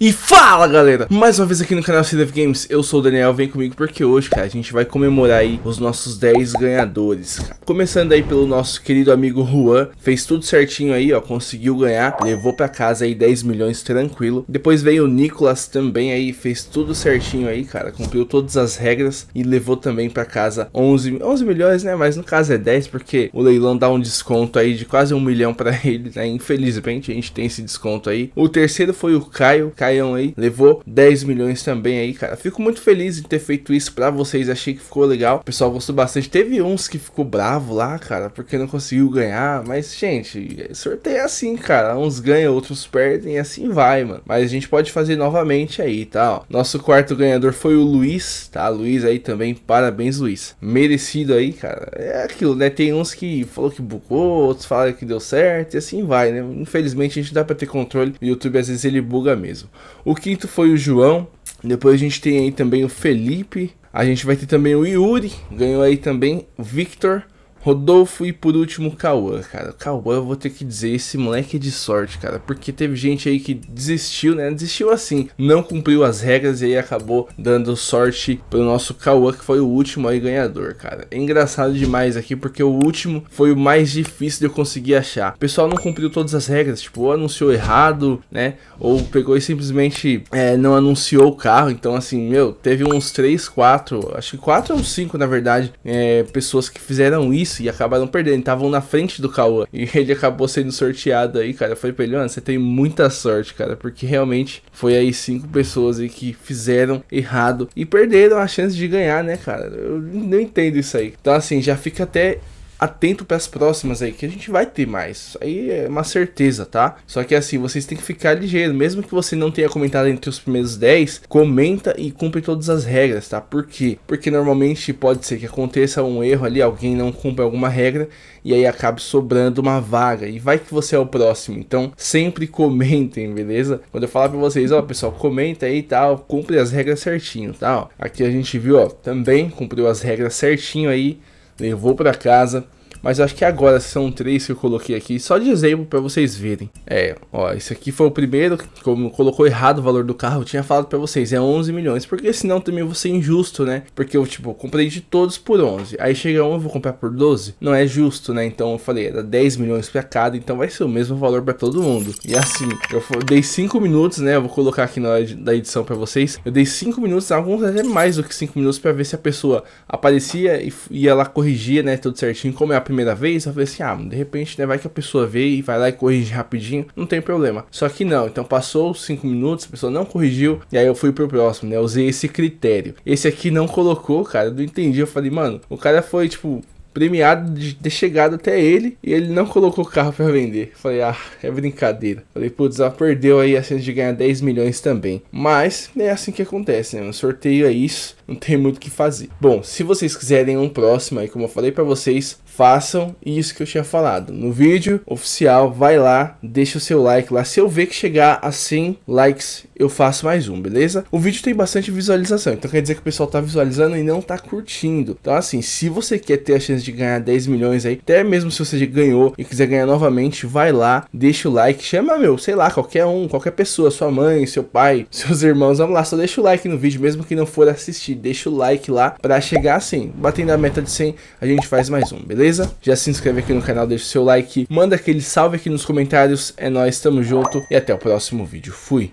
E fala galera, mais uma vez aqui no canal CDF Games, eu sou o Daniel, vem comigo porque hoje, cara, a gente vai comemorar aí os nossos 10 ganhadores, cara. Começando aí pelo nosso querido amigo Juan, fez tudo certinho aí, ó, conseguiu ganhar, levou pra casa aí 10 milhões tranquilo. Depois veio o Nicolas também aí, fez tudo certinho aí, cara, cumpriu todas as regras e levou também pra casa 11, 11 milhões, né, mas no caso é 10 porque o leilão dá um desconto aí de quase um milhão pra ele, né, infelizmente a gente tem esse desconto aí. O terceiro foi o Caio, Caio Lion aí levou 10 milhões também aí, cara. Fico muito feliz em ter feito isso para vocês, achei que ficou legal. O pessoal gostou bastante. Teve uns que ficou bravo lá, cara, porque não conseguiu ganhar, mas, gente, sorteio é assim, cara. Uns ganham, outros perdem e assim vai, mano. Mas a gente pode fazer novamente aí, tá? Ó. Nosso quarto ganhador foi o Luiz, tá? Luiz aí também, parabéns, Luiz. Merecido aí, cara. É aquilo, né? Tem uns que falou que bugou, outros falaram que deu certo e assim vai, né? Infelizmente a gente dá pra ter controle. O YouTube às vezes ele buga mesmo. O quinto foi o João. Depois a gente tem aí também o Felipe. A gente vai ter também o Yuri, ganhou aí também o Victor. Rodolfo e por último Cauã, cara. Cauã, vou ter que dizer, esse moleque é de sorte, cara. Porque teve gente aí que desistiu, né? Desistiu assim, não cumpriu as regras e aí acabou dando sorte pro nosso Cauã, que foi o último aí ganhador, cara. É engraçado demais aqui, porque o último foi o mais difícil de eu conseguir achar. O pessoal não cumpriu todas as regras, tipo, ou anunciou errado, né? Ou pegou e simplesmente é, não anunciou o carro. Então, assim, meu, teve uns 3, 4, acho que 4 ou 5, na verdade, é, pessoas que fizeram isso isso e acabaram perdendo. Estavam na frente do Cauã. E ele acabou sendo sorteado aí, cara. Eu falei pra ele, mano, você tem muita sorte, cara. Porque realmente foi aí cinco pessoas aí que fizeram errado e perderam a chance de ganhar, né, cara? Eu não entendo isso aí. Então, assim, já fica até atento para as próximas aí, que a gente vai ter mais. Isso aí é uma certeza, tá? Só que assim, vocês têm que ficar ligeiro, mesmo que você não tenha comentado entre os primeiros 10, comenta e cumpre todas as regras, tá? Por quê? Porque normalmente pode ser que aconteça um erro ali, alguém não cumpre alguma regra e aí acabe sobrando uma vaga e vai que você é o próximo. Então, sempre comentem, beleza? Quando eu falar para vocês, ó, pessoal, comenta aí e tá? tal, cumpre as regras certinho, tá? aqui a gente viu, ó, também cumpriu as regras certinho aí, levou para casa mas acho que agora são três que eu coloquei aqui, só de exemplo para vocês verem. É, ó, esse aqui foi o primeiro, como colocou errado o valor do carro, eu tinha falado para vocês, é 11 milhões, porque senão também eu vou ser injusto, né? Porque eu, tipo, comprei de todos por 11, aí chega um eu vou comprar por 12, não é justo, né? Então eu falei, era 10 milhões para cada, então vai ser o mesmo valor para todo mundo. E assim, eu dei 5 minutos, né? Eu vou colocar aqui na hora da edição para vocês. Eu dei 5 minutos, alguns até mais do que 5 minutos para ver se a pessoa aparecia e, e ela corrigia, né, tudo certinho, como é a primeira primeira vez, eu falei assim, ah, de repente, né, vai que a pessoa vê e vai lá e corrige rapidinho, não tem problema. Só que não, então passou 5 minutos, a pessoa não corrigiu, e aí eu fui pro próximo, né, usei esse critério. Esse aqui não colocou, cara, eu não entendi, eu falei, mano, o cara foi, tipo, premiado de ter chegado até ele e ele não colocou o carro para vender. Falei, ah, é brincadeira. Falei, putz, ela perdeu aí a chance de ganhar 10 milhões também. Mas né, é assim que acontece, né? Um sorteio é isso, não tem muito o que fazer. Bom, se vocês quiserem um próximo aí, como eu falei para vocês, façam isso que eu tinha falado. No vídeo oficial, vai lá, deixa o seu like lá. Se eu ver que chegar a 100 likes, eu faço mais um, beleza? O vídeo tem bastante visualização, então quer dizer que o pessoal tá visualizando e não tá curtindo. Então assim, se você quer ter a chance de ganhar 10 milhões aí, até mesmo se você já ganhou e quiser ganhar novamente, vai lá, deixa o like, chama meu, sei lá, qualquer um, qualquer pessoa, sua mãe, seu pai, seus irmãos, vamos lá, só deixa o like no vídeo, mesmo que não for assistir, deixa o like lá para chegar assim, batendo a meta de 100, a gente faz mais um, beleza? beleza? Já se inscreve aqui no canal, deixa o seu like, manda aquele salve aqui nos comentários. É nóis, tamo junto e até o próximo vídeo. Fui!